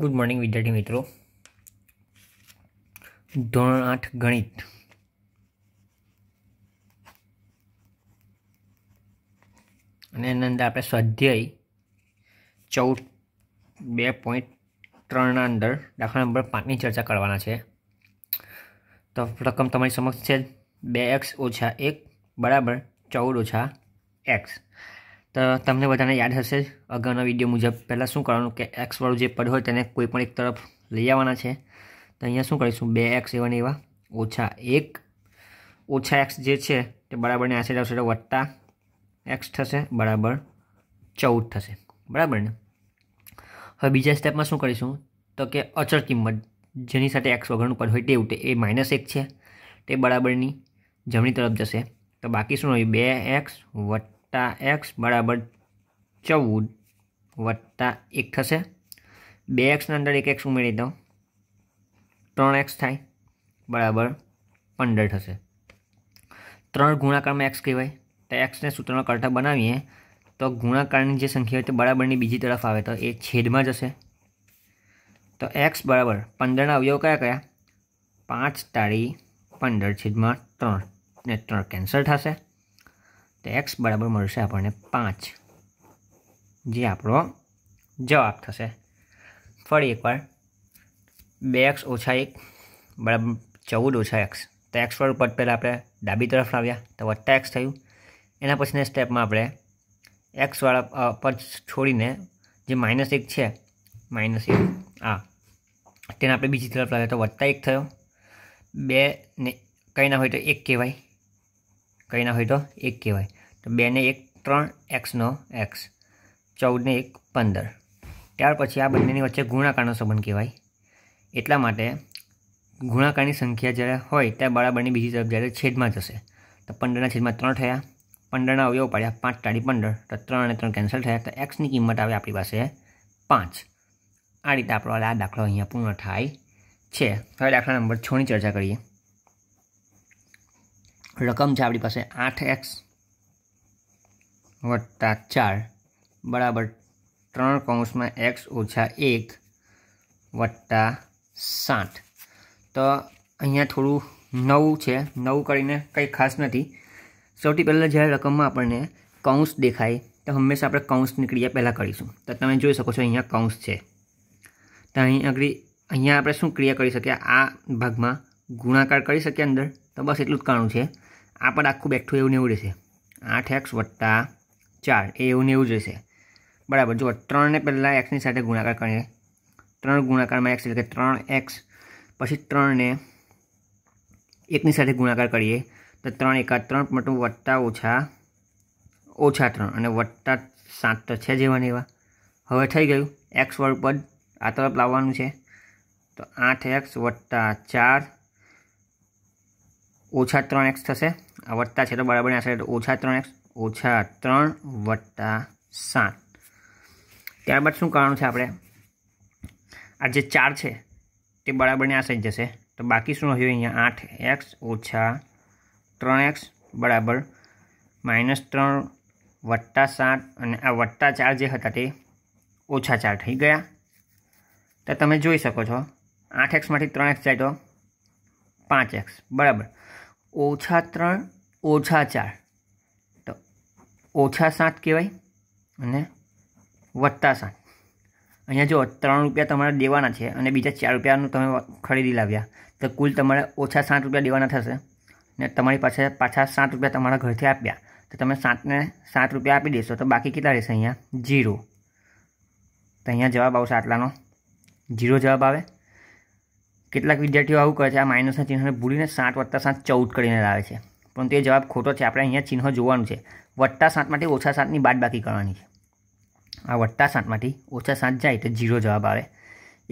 good morning વિદ્યાર્થી મિત્રો ધોરણ આઠ ગણિત અને એના અંદર આપણે સ્વાધ્યાય ચૌદ બે પોઈન્ટ ત્રણના અંદર દાખલા નંબર પાંચની ચર્ચા કરવાના છે તો રકમ તમારી સમક્ષ છે બે એક્સ ઓછા એક બરાબર ચૌદ ઓછા એક્સ તો તમને બધાને યાદ હશે અગાઉના વિડીયો મુજબ પહેલાં શું કરવાનું કે એક્સવાળું જે પદ હોય તેને કોઈ પણ એક તરફ લઈ આવવાના છે તો અહીંયા શું કરીશું બે એક્સ એવા ને એવા ઓછા એક ઓછા એક્સ જે છે તે બરાબરને આ સાઈડ આવશે તો એક્સ થશે બરાબર ચૌદ થશે બરાબર ને હવે બીજા સ્ટેપમાં શું કરીશું તો કે અચળ કિંમત જેની સાથે એક્સ વગરનું પદ હોય તેવું તે એ માઇનસ એક છે તે બરાબરની જમણી તરફ જશે તો બાકી શું રહ્યું બે એક્સ વત્તા વત્તા એક્સ બરાબર ચૌદ વત્તા એક થશે બે એક્સના અંદર એક એક્સ ઉમેરી દઉં ત્રણ એક્સ થાય બરાબર પંદર થશે ત્રણ ગુણાકારમાં એક્સ કહેવાય તો એક્સને સૂત્રનો કરતા બનાવીએ તો ગુણાકારની જે સંખ્યા હોય તે બરાબરની બીજી તરફ આવે તો એ છેદમાં જશે તો એક્સ બરાબર પંદરના અવયવ કયા કયા પાંચ તાળી પંદર છેદમાં ત્રણ ને ત્રણ કેન્સલ થશે તો એક્સ બરાબર મળશે આપણને પાંચ જે આપણો જવાબ થશે ફરી એકવાર બે એક્સ ઓછા એક બરાબર ચૌદ ઓછા એક્સ તો એક્સ વાળું પદ પહેલાં આપણે ડાબી તરફ લાવ્યા તો વત્તા એક્સ થયું એના પછીના સ્ટેપમાં આપણે એક્સવાળા પર છોડીને જે માઇનસ એક છે માઇનસ એક આ તેને આપણે બીજી તરફ લાવ્યા તો વધતા એક થયો બે ને કંઈ ના હોય તો એક કહેવાય કંઈ ના હોય તો એક કહેવાય તો બેને એક ત્રણ એક્સનો એક્સ ચૌદને એક પંદર ત્યાર પછી આ બંનેની વચ્ચે ગુણાકારનો સંબંધ કહેવાય એટલા માટે ગુણાકારની સંખ્યા જ્યારે હોય ત્યારે બરાબરની બીજી તરફ જ્યારે છેદમાં જશે તો પંદરના છેદમાં ત્રણ થયા પંદરના અવયવ પાડ્યા પાંચ તાળી પંદર તો ત્રણ અને ત્રણ કેન્સલ થયા તો એક્સની કિંમત આવે આપણી પાસે પાંચ આ રીતે આપણો આ દાખલો અહીંયા પૂર્ણ થાય છે હવે દાખલા નંબર છની ચર્ચા કરીએ રકમ છે આપણી પાસે આઠ એક્સ વત્તા ચાર બરાબર ત્રણ કૌંસમાં એક્સ ઓછા એક વત્તા સાઠ તો અહીંયા થોડું નવું છે નવું કરીને કંઈ ખાસ નથી સૌથી પહેલાં જ્યારે રકમમાં આપણને કૌંસ દેખાય તો હંમેશા આપણે કૌંસની ક્રિયા પહેલાં કરીશું તો તમે જોઈ શકો છો અહીંયા કૌંસ છે તો અહીં આગળ અહીંયા આપણે શું ક્રિયા કરી શકીએ આ ભાગમાં ગુણાકાર કરી શકીએ અંદર તો બસ એટલું જ કાણું છે આ પણ આખું બેઠું એવું નેવું રહેશે આઠ એક્સ વત્તા ચાર એ એવું નેવું જ રહેશે બરાબર જુઓ ત્રણને પહેલાં એક્સની સાથે ગુણાકાર કરીએ ત્રણ ગુણાકારમાં એક્સ એટલે કે ત્રણ એક્સ પછી ત્રણને એકની સાથે ગુણાકાર કરીએ તો ત્રણ એકાદ ત્રણ મોટું વત્તા ઓછા ઓછા ત્રણ અને વત્તા સાત તો છે જેવાને એવા હવે થઈ ગયું એક્સ વર્ગ પદ આ તરફ લાવવાનું છે તો આઠ એક્સ વત્તા ચાર ઓછા ત્રણ એક્સ થશે આ વત્તા છે તો બરાબર આ સાઈડ ઓછા ત્રણ એક્સ ઓછા ત્રણ વત્તા સાત ત્યારબાદ શું કરવાનું છે આપણે આ જે ચાર છે તે બરાબરની આ સાઈડ જશે તો બાકી શું રહ્યું અહીંયા આઠ એક્સ ઓછા ત્રણ એક્સ બરાબર માઇનસ ત્રણ વત્તા સાત અને આ વત્તા ચાર જે હતા તે ઓછા ચાર થઈ ગયા તો તમે જોઈ શકો છો આઠ એક્સમાંથી ત્રણ એક્સ જાય તો પાંચ એક્સ બરાબર ઓછા ત્રણ ઓછા ચાર તો ઓછા સાત કહેવાય અને વત્તા સાત અહીંયા જો ત્રણ રૂપિયા તમારે દેવાના છે અને બીજા ચાર રૂપિયાનું તમે ખરીદી લાવ્યા તો કુલ તમારે ઓછા સાત રૂપિયા દેવાના થશે ને તમારી પાસે પાછા સાત રૂપિયા તમારા ઘરથી આપ્યા તો તમે સાતને સાત રૂપિયા આપી દેશો તો બાકી કેટલા રહેશે અહીંયા જીરો તો અહીંયા જવાબ આવશે આટલાનો જીરો જવાબ આવે કેટલાક વિદ્યાર્થીઓ આવું કરે છે આ માઇનસના ચિહ્નને ભૂલીને સાત વત્તા સાત ચૌદ કરીને લાવે છે પણ તે જવાબ ખોટો છે આપણે અહીંયા ચિહ્ન જોવાનું છે વત્તા સાતમાંથી ઓછા સાતની બાદ બાકી કરવાની છે આ વત્તા સાતમાંથી ઓછા સાત જાય તો ઝીરો જવાબ આવે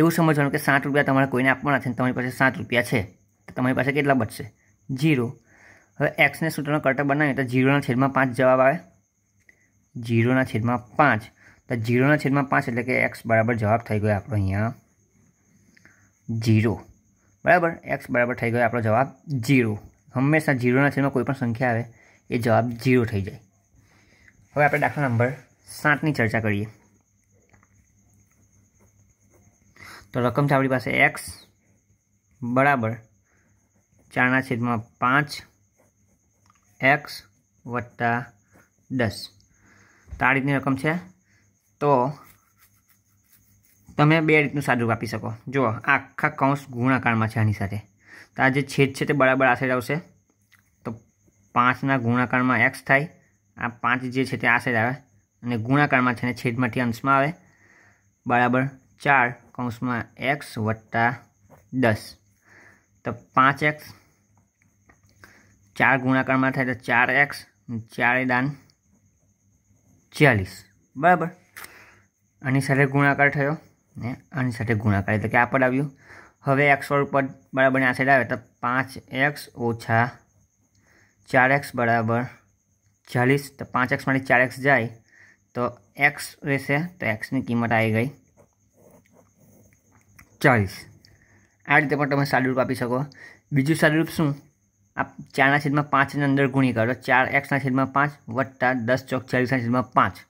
એવું સમજવાનું કે સાત રૂપિયા તમારે કોઈને આપવાના છે તમારી પાસે સાત રૂપિયા છે તો તમારી પાસે કેટલા બચશે ઝીરો હવે એક્સને સૂત્રનો કર્ટર બનાવીએ તો ઝીરોના છેદમાં પાંચ જવાબ આવે ઝીરોના છેદમાં પાંચ તો ઝીરોના છેદમાં પાંચ એટલે કે એક્સ બરાબર જવાબ થઈ ગયો આપણો અહીંયા જીરો બરાબર એક્સ બરાબર થઈ ગયો આપણો જવાબ જીરો હંમેશા જીરોના છેદમાં કોઈ પણ સંખ્યા આવે એ જવાબ જીરો થઈ જાય હવે આપણે દાખલા નંબર સાતની ચર્ચા કરીએ તો રકમ છે આપણી પાસે એક્સ બરાબર ચારના છેદમાં પાંચ એક્સ વત્તા દસ તો આ રીતની રકમ છે તો તમે બે રીતનું સાદુરૂપ આપી શકો જો આખા કૌંસ ગુણાકારમાં છે આની સાથે તો આ જે છેદ છે તે બરાબર આ સાઈડ આવશે તો પાંચના ગુણાકારમાં એક્સ થાય આ પાંચ જે છે તે આ સાઈડ આવે અને ગુણાકારમાં છે ને છેદમાંથી અંશમાં આવે બરાબર ચાર કૌંસમાં એક્સ વત્તા દસ તો પાંચ એક્સ ચાર ગુણાકારમાં થાય તો ચાર એક્સ ચારે દાન ચાલીસ બરાબર આની સાથે ગુણાકાર થયો ને આની સાથે ગુણાકાર એટલે કે આ પદ આવ્યું હવે એક્સ વાળું પદ બરાબર આ સાઈડ આવે તો પાંચ એક્સ ઓછા ચાર એક્સ બરાબર ચાલીસ તો પાંચ એક્સમાંથી ચાર એક્સ જાય તો એક્સ રહેશે તો એક્સની કિંમત આવી ગઈ ચાલીસ આ રીતે પણ તમે રૂપ આપી શકો બીજું સાદુરૂપ શું આ ચારના છેદમાં પાંચની અંદર ગુણી કરો ચાર એક્સના છેદમાં પાંચ વત્તા દસ ચોક ચાલીસના છેદમાં પાંચ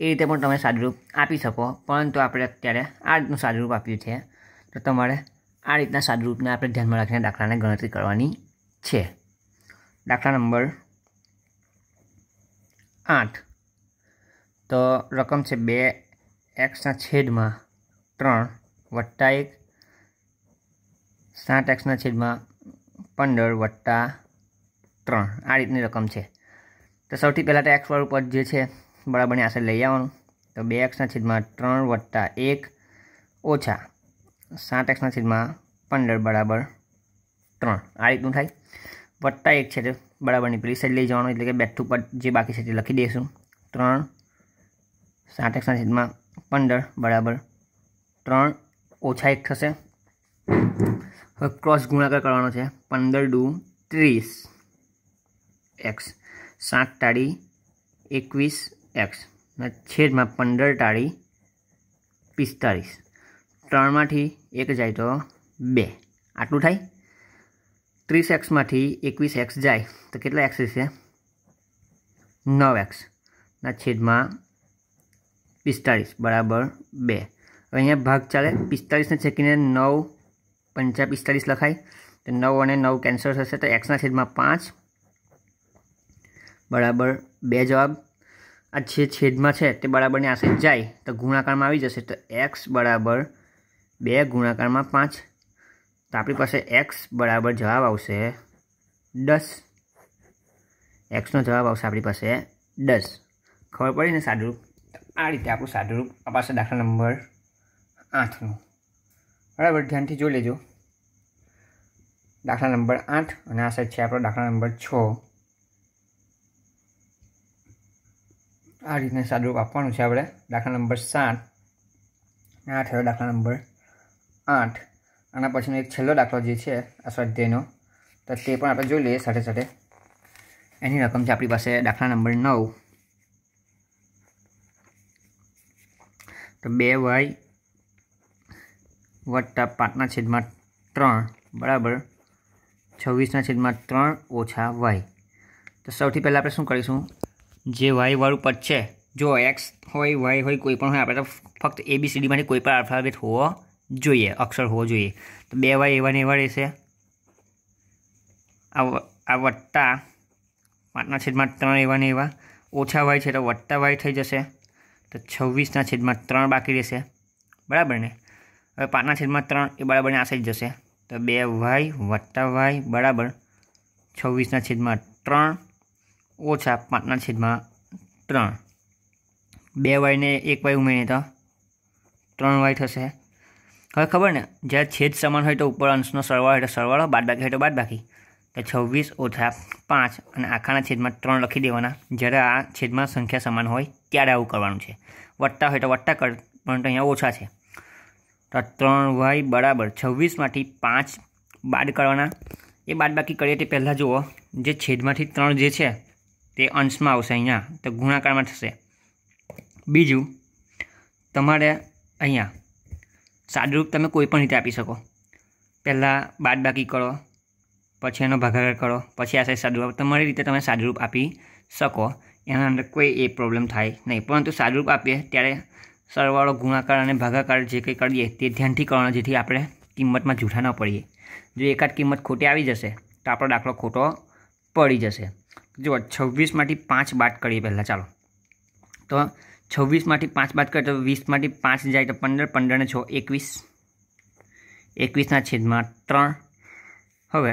એ રીતે પણ તમે સાદુરૂપ આપી શકો પરંતુ આપણે અત્યારે આ રીતનું સાદુરૂપ આપ્યું છે તો તમારે આ રીતના સાદુરૂપને આપણે ધ્યાનમાં રાખીને દાખલાને ગણતરી કરવાની છે દાખલા નંબર આઠ તો રકમ છે બે એક્સના છેદમાં ત્રણ વત્તા એક સાત એક્સના છેદમાં પંદર વત્તા ત્રણ આ રીતની રકમ છે તો સૌથી પહેલાં તો એક્સ વાળું પદ જે છે બરાબરની આશરે લઈ આવવાનું તો બે એક્સના છેદમાં ત્રણ વત્તા એક ઓછા સાત એક્સના છેદમાં પંદર બરાબર ત્રણ આ રીતનું થાય વત્તા એક છે તે બરાબરની પેલી સાઈડ લઈ જવાનું એટલે કે બેઠું પર જે બાકી છે તે લખી દઈશું ત્રણ સાત એક્સના છેદમાં પંદર બરાબર ત્રણ ઓછા એક થશે હવે ક્રોસ ગુણાકાર કરવાનો છે પંદર ડુ ત્રીસ એક્સ સાત તાળી એકવીસ એક્સ એક્સના છેદમાં પંદર ટાળી પિસ્તાળીસ ત્રણમાંથી એક જાય તો બે આટલું થાય ત્રીસ એક્સમાંથી એકવીસ એક્સ જાય તો કેટલા એક્સ છે નવ એક્સ ના છેદમાં પિસ્તાળીસ બરાબર બે હવે અહીંયા ભાગ ચાલે પિસ્તાળીસને છેકીને નવ પંચા પિસ્તાળીસ લખાય તો નવ અને નવ કેન્સલ થશે તો એક્સના છેદમાં પાંચ બરાબર બે જવાબ આ જે છેદમાં છે તે બરાબરની આશે જાય તો ગુણાકારમાં આવી જશે તો એક્સ બરાબર બે ગુણાકારમાં પાંચ તો આપણી પાસે એક્સ બરાબર જવાબ આવશે દસ એક્સનો જવાબ આવશે આપણી પાસે દસ ખબર પડી ને સાદુરૂપ આ રીતે આપણું સાદુરૂપ આ પાસે દાખલા નંબર આઠનું બરાબર ધ્યાનથી જોઈ લેજો દાખલા નંબર આઠ અને આ સાઈડ છે આપણો દાખલા નંબર છ આ રીતને સાદુરૂપ આપવાનું છે આપણે દાખલા નંબર સાત આ થયો દાખલા નંબર આઠ આના પછીનો એક છેલ્લો દાખલો જે છે આ સ્વાધ્યાયનો તો તે પણ આપણે જોઈ લઈએ સાથે સાથે એની રકમ છે આપણી પાસે દાખલા નંબર નવ તો બે વાય વત્તા પાંચના છેદમાં ત્રણ બરાબર છવ્વીસના છેદમાં ત્રણ ઓછા વાય તો સૌથી પહેલાં આપણે શું કરીશું જે વાળું પદ છે જો એક્સ હોય વાય હોય કોઈ પણ હોય આપણે તો ફક્ત એબીસીડીમાંથી કોઈ પણ આલ્ફાબેટ હોવો જોઈએ અક્ષર હોવો જોઈએ તો બે વાય એવા ને એવા રહેશે આ વત્તા પાંચના છેદમાં ત્રણ એવા ને એવા ઓછા વાય છે તો વત્તા વાય થઈ જશે તો છવ્વીસના છેદમાં ત્રણ બાકી રહેશે બરાબર ને હવે પાંચના છેદમાં ત્રણ એ બરાબરને આ સાઈડ જશે તો બે વાય વત્તા વાય બરાબર છવ્વીસના છેદમાં ત્રણ ઓછા પાંચના છેદમાં ત્રણ બે વાયને એક વાય ઉમેરીએ તો ત્રણ વાય થશે હવે ખબર ને જ્યારે છેદ સમાન હોય તો ઉપર અંશનો સરવાળો એટલે સરવાળો બાકી હોય તો બાકી તો છવ્વીસ ઓછા પાંચ અને આખાના છેદમાં ત્રણ લખી દેવાના જ્યારે આ છેદમાં સંખ્યા સમાન હોય ત્યારે આવું કરવાનું છે વટ્ટા હોય તો વત્તા કર પરંતુ અહીંયા ઓછા છે તો ત્રણ વાય બરાબર છવ્વીસમાંથી પાંચ બાદ કરવાના એ બાદ બાકી કરીએ તે પહેલાં જુઓ જે છેદમાંથી ત્રણ જે છે તે અંશમાં આવશે અહીંયા તો ગુણાકારમાં થશે બીજું તમારે અહીંયા સાદુરૂપ તમે કોઈ પણ રીતે આપી શકો પહેલાં બાદ બાકી કરો પછી એનો ભાગાકાર કરો પછી આ સાઈડ સાદુરૂપ તમારી રીતે તમે સાદુરૂપ આપી શકો એના અંદર કોઈ એ પ્રોબ્લેમ થાય નહીં પરંતુ સાદુરૂપ આપીએ ત્યારે સરવાળો ગુણાકાર અને ભાગાકાર જે કંઈ કરીએ તે ધ્યાનથી કરવાનો જેથી આપણે કિંમતમાં જૂઠા ન પડીએ જો એકાદ કિંમત ખોટી આવી જશે તો આપણો દાખલો ખોટો પડી જશે જુઓ છવ્વીસમાંથી પાંચ બાદ કરીએ પહેલાં ચાલો તો છવ્વીસમાંથી પાંચ બાદ કરીએ તો વીસમાંથી પાંચ જાય તો પંદર પંદરને છ એકવીસ એકવીસના છેદમાં ત્રણ હવે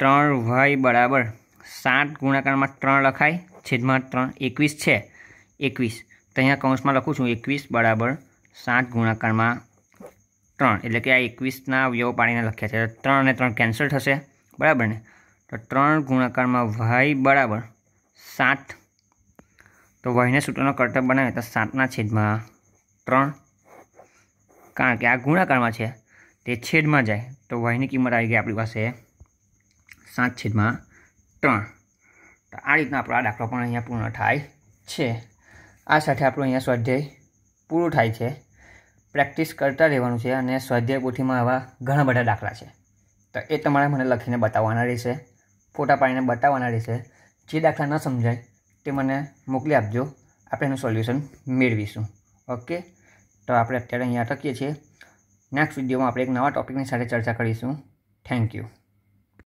ત્રણ વાય બરાબર સાત ગુણાકારમાં ત્રણ લખાય છેદમાં ત્રણ એકવીસ છે એકવીસ તો અહીંયા કૌંસમાં લખું છું એકવીસ બરાબર સાત ગુણાકારમાં ત્રણ એટલે કે આ એકવીસના અવયવો પાડીને લખ્યા છે ત્રણ અને ત્રણ કેન્સલ થશે બરાબર ને તો ત્રણ ગુણાકારમાં વાય બરાબર સાત તો વાયને સૂત્રનો કર્તક બનાવે તો સાતના છેદમાં ત્રણ કારણ કે આ ગુણાકારમાં છે તે છેદમાં જાય તો વાયની કિંમત આવી ગઈ આપણી પાસે સાત છેદમાં ત્રણ તો આ રીતના આપણો આ દાખલો પણ અહીંયા પૂર્ણ થાય છે આ સાથે આપણો અહીંયા સ્વાધ્યાય પૂરો થાય છે પ્રેક્ટિસ કરતા રહેવાનું છે અને સ્વાધ્યાય પોથીમાં આવા ઘણા બધા દાખલા છે તો એ તમારે મને લખીને બતાવવાના રહેશે ફોટા પાડીને બતાવવાના રહેશે જે દાખલા ન સમજાય તે મને મોકલી આપજો આપણે એનું સોલ્યુશન મેળવીશું ઓકે તો આપણે અત્યારે અહીંયા અટકીએ છીએ નેક્સ્ટ વિડીયોમાં આપણે એક નવા ટૉપિકની સાથે ચર્ચા કરીશું થેન્ક યુ